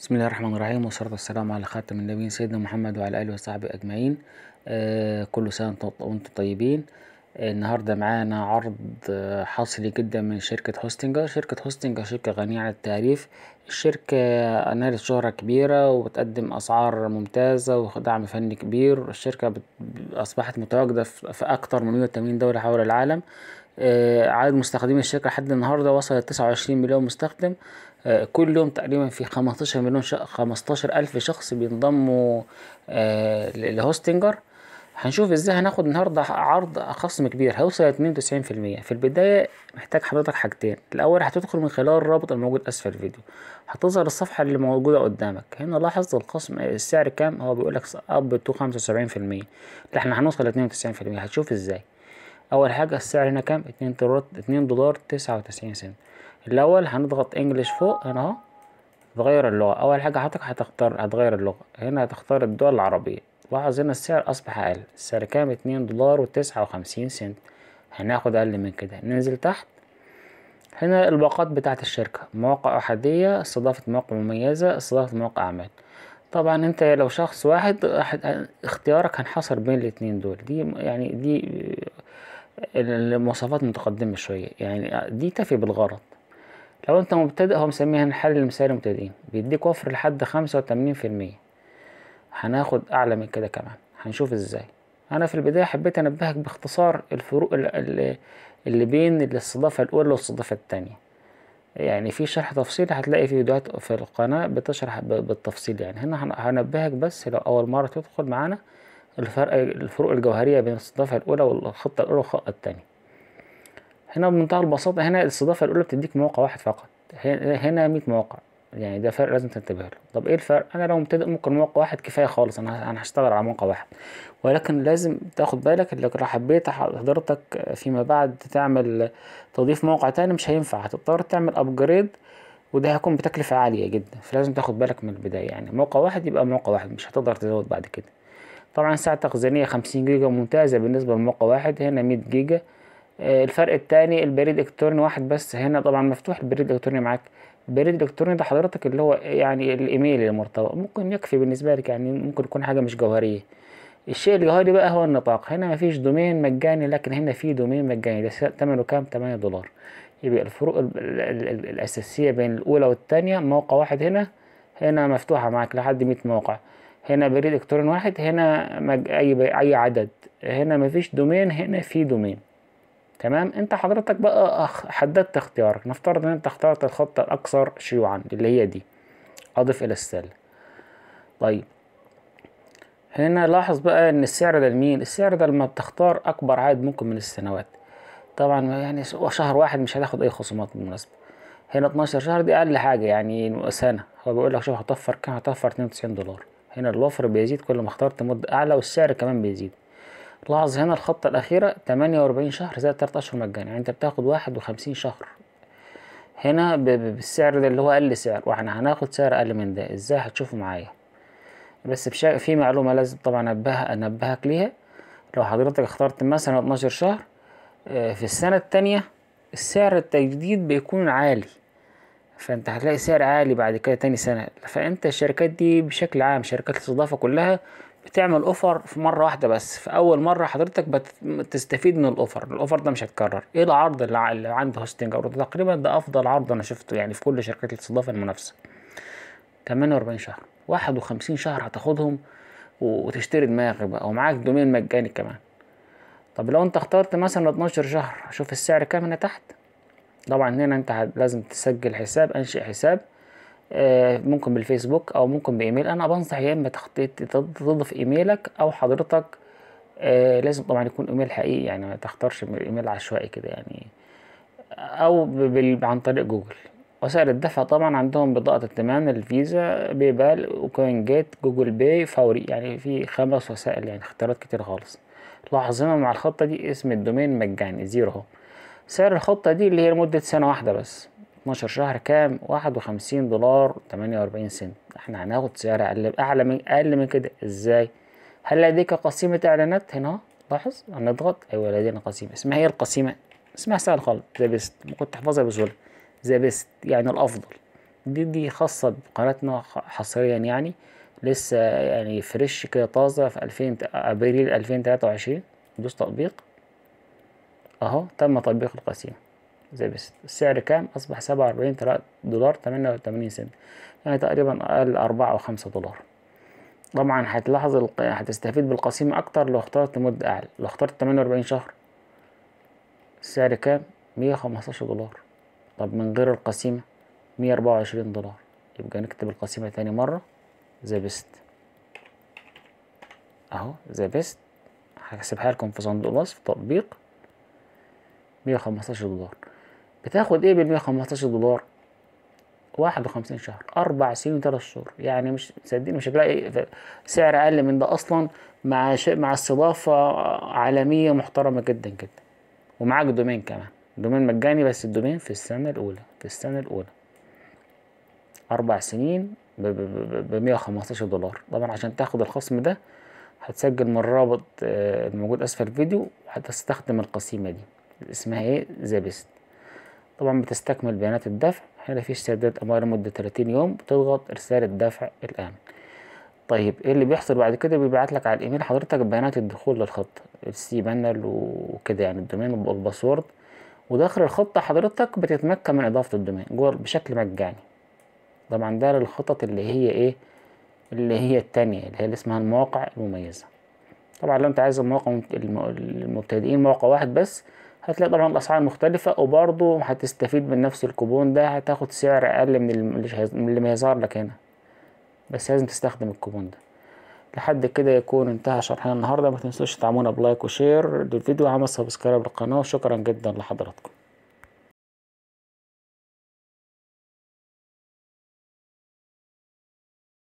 بسم الله الرحمن الرحيم والصلاة والسلام على خاتم النبيين سيدنا محمد وعلى آله وصحبه أجمعين آه كل سنة وأنتم طيبين آه النهاردة معانا عرض آه حصري جدا من شركة هوستنجر شركة هوستنجر شركة غنية عن التعريف الشركة نالت شهرة كبيرة وبتقدم أسعار ممتازة ودعم فني كبير الشركة أصبحت متواجدة في أكتر من 180 دولة حول العالم آه، عدد مستخدمي الشركة لحد النهاردة وصل لتسعة وعشرين مليون مستخدم آه، كل يوم تقريبا في خمستاشر مليون خمستاشر ألف شخص بينضموا آه، لهوستنجر هنشوف ازاي هناخد النهاردة عرض خصم كبير هيوصل لاتنين وتسعين في المية في البداية محتاج حضرتك حاجتين الأول هتدخل من خلال الرابط الموجود أسفل الفيديو هتظهر الصفحة اللي موجودة قدامك هنا لاحظ الخصم السعر كام هو بيقولك أب تو خمسة وسبعين في المية لا احنا هنوصل لاتنين وتسعين في المية هتشوف ازاي اول حاجه السعر هنا كام اتنين دولار اتنين دولار تسعة وتسعين سنت الاول هنضغط انجلش فوق هنا اهو تغير اللغه اول حاجه حضرتك هتختار هتغير اللغه هنا هتختار الدول العربيه لاحظ هنا السعر اصبح اقل السعر كام اتنين دولار وتسعة وخمسين سنت هناخد اقل من كده ننزل تحت هنا الباقات بتاعة الشركة مواقع أحادية استضافة مواقع مميزة استضافة مواقع أعمال طبعا انت لو شخص واحد اختيارك هنحصر بين الاتنين دول دي يعني دي المواصفات متقدمة شوية يعني دي تفي بالغرض لو انت مبتدئ هو مسميها الحل المثالي للمبتدئين بيديك وفر لحد خمسة وتمانين في المية هناخد أعلى من كده كمان هنشوف ازاي أنا في البداية حبيت أنبهك باختصار الفروق اللي بين الاستضافة الأولى والاستضافة التانية يعني في شرح تفصيلي هتلاقي في فيديوهات في القناة بتشرح بالتفصيل يعني هنا هنبهك بس لو أول مرة تدخل معانا الفرق الفروق الجوهرية بين الاستضافة الأولى والخطة الأولى والخطة التانية هنا بمنتهى البساطة هنا الاستضافة الأولى بتديك موقع واحد فقط هنا مية موقع يعني ده فرق لازم تنتبه له طب ايه الفرق انا لو مبتدئ ممكن موقع واحد كفايه خالص انا انا هشتغل على موقع واحد ولكن لازم تاخد بالك انك لو حبيت حضرتك فيما بعد تعمل تضيف موقع تاني مش هينفع هتضطر تعمل ابجريد وده هيكون بتكلفه عاليه جدا فلازم تاخد بالك من البدايه يعني موقع واحد يبقى موقع واحد مش هتقدر تزود بعد كده طبعا ساعة تخزينية خمسين جيجا ممتازة بالنسبة لموقع واحد هنا مية جيجا آه، الفرق التاني البريد الالكتروني واحد بس هنا طبعا مفتوح البريد الالكتروني معاك البريد الالكتروني ده حضرتك اللي هو يعني الايميل المرتبط ممكن يكفي بالنسبه لك يعني ممكن يكون حاجه مش جوهريه الشيء الجوهري بقى هو النطاق هنا مفيش دومين مجاني لكن هنا في دومين مجاني ده ثمنه كام 8 دولار يبقى الفروق ال ال الاساسيه بين الاولى والثانيه موقع واحد هنا هنا مفتوحه معاك لحد 100 موقع هنا بريد الكترون واحد هنا مج... اي اي عدد هنا مفيش دومين هنا في دومين تمام انت حضرتك بقى أخ... حددت اختيارك نفترض ان انت اخترت الخطه الاكثر شيوعا اللي هي دي اضف الى السله طيب هنا لاحظ بقى ان السعر ده لمين السعر ده لما بتختار اكبر عدد ممكن من السنوات طبعا يعني شهر واحد مش هتاخد اي خصومات بالمناسبه هنا 12 شهر دي اقل حاجه يعني سنه هو بيقول لك شوف هتوفر كام هتوفر 92 دولار هنا الوفر بيزيد كل ما اخترت مدة أعلى والسعر كمان بيزيد لاحظ هنا الخطة الأخيرة تمانية وأربعين شهر زائد تلات أشهر مجانا يعني أنت بتاخد واحد وخمسين شهر هنا بالسعر ده اللي هو أقل سعر وإحنا هناخد سعر أقل من ده إزاي هتشوفوا معايا بس بشا... في معلومة لازم طبعا أنبه أنبهك ليها لو حضرتك اخترت مثلا اتناشر شهر آه، في السنة التانية السعر التجديد بيكون عالي فانت هتلاقي سعر عالي بعد كده تاني سنة فانت الشركات دي بشكل عام شركات الاستضافة كلها بتعمل اوفر في مرة واحدة بس في اول مرة حضرتك بتستفيد من الاوفر الاوفر ده مش هتكرر ايه العرض اللي عند هوستنج او تقريبا ده افضل عرض انا شفته يعني في كل شركات الاستضافة المنافسة 48 شهر 51 شهر هتاخدهم وتشتري دماغي بقى ومعاك دومين مجاني كمان طب لو انت اخترت مثلا 12 شهر شوف السعر كام هنا تحت طبعا هنا انت لازم تسجل حساب انشئ حساب آه، ممكن بالفيسبوك او ممكن بايميل انا بنصح يا اما تضيف ايميلك او حضرتك آه، لازم طبعا يكون ايميل حقيقي يعني ما تختارش ايميل عشوائي كده يعني او عن طريق جوجل وسائل الدفع طبعا عندهم بطاقة الائتمان الفيزا بيبال وكوين جيت جوجل باي فوري يعني في خمس وسائل يعني اختيارات كتير خالص لاحظ هنا مع الخطة دي اسم الدومين مجاني زيرو اهو سعر الخطة دي اللي هي لمدة سنة واحدة بس 12 شهر كام 51 دولار 48 سنت احنا هناخد سعر أقل أعلى من أقل من كده ازاي هل لديك قسيمة إعلانات هنا لاحظ هنضغط أيوة لدينا قسيمة اسمها هي إيه القسيمة اسمها سهل خالص ذا بيست ممكن تحفظها بسهولة ذا بيست يعني الأفضل دي دي خاصة بقناتنا حصريا يعني لسه يعني فريش كده طازة في 2000 أبريل 2023 دوس تطبيق اهو تم تطبيق القسيم زي بس السعر كام اصبح سبعة وأربعين دولار تمانية وتمانين سنت يعني تقريبا اقل أربعة أو خمسة دولار طبعا هتلاحظ هتستفيد بالقسيم اكتر لو اخترت مدة اعلى لو اخترت تمانية وأربعين شهر السعر كام مية وخمستاشر دولار طب من غير القسيمة مية أربعة وعشرين دولار يبقى نكتب القسيمة تاني مرة زي بيست اهو زي بيست هسيبها لكم في صندوق الوصف تطبيق 115 دولار بتاخد ايه بال 115 دولار 51 شهر اربع سنين وثلاث شهور يعني مش صدقني مش هتلاقي سعر اقل من ده اصلا مع ش... مع استضافه عالميه محترمه جدا جدا ومعاك دومين كمان دومين مجاني بس الدومين في السنه الاولى في السنه الاولى اربع سنين ب 115 دولار طبعا عشان تاخد الخصم ده هتسجل من الرابط الموجود آه، اسفل الفيديو وهتستخدم القسيمه دي اسمها ايه ذا بيست طبعا بتستكمل بيانات الدفع هنا في استرداد أمارة مدة 30 يوم بتضغط إرسال الدفع الآن طيب ايه اللي بيحصل بعد كده بيبعت لك على الايميل حضرتك بيانات الدخول للخط السي بانل وكده يعني الدومين والباسورد وداخل الخطة حضرتك بتتمكن من إضافة الدومين جوه بشكل مجاني طبعا ده للخطط اللي هي ايه اللي هي التانية اللي هي اللي اسمها المواقع المميزة طبعا لو انت عايز المواقع المبتدئين موقع واحد بس هتلاقي طبعا الاسعار مختلفه وبرضو هتستفيد من نفس الكوبون ده هتاخد سعر اقل من اللي هيظهر لك هنا بس لازم تستخدم الكوبون ده لحد كده يكون انتهى شرحنا النهارده ما تنسوش تعملونا بلايك وشير للفيديو وعمل سبسكرايب للقناه وشكرا جدا لحضراتكم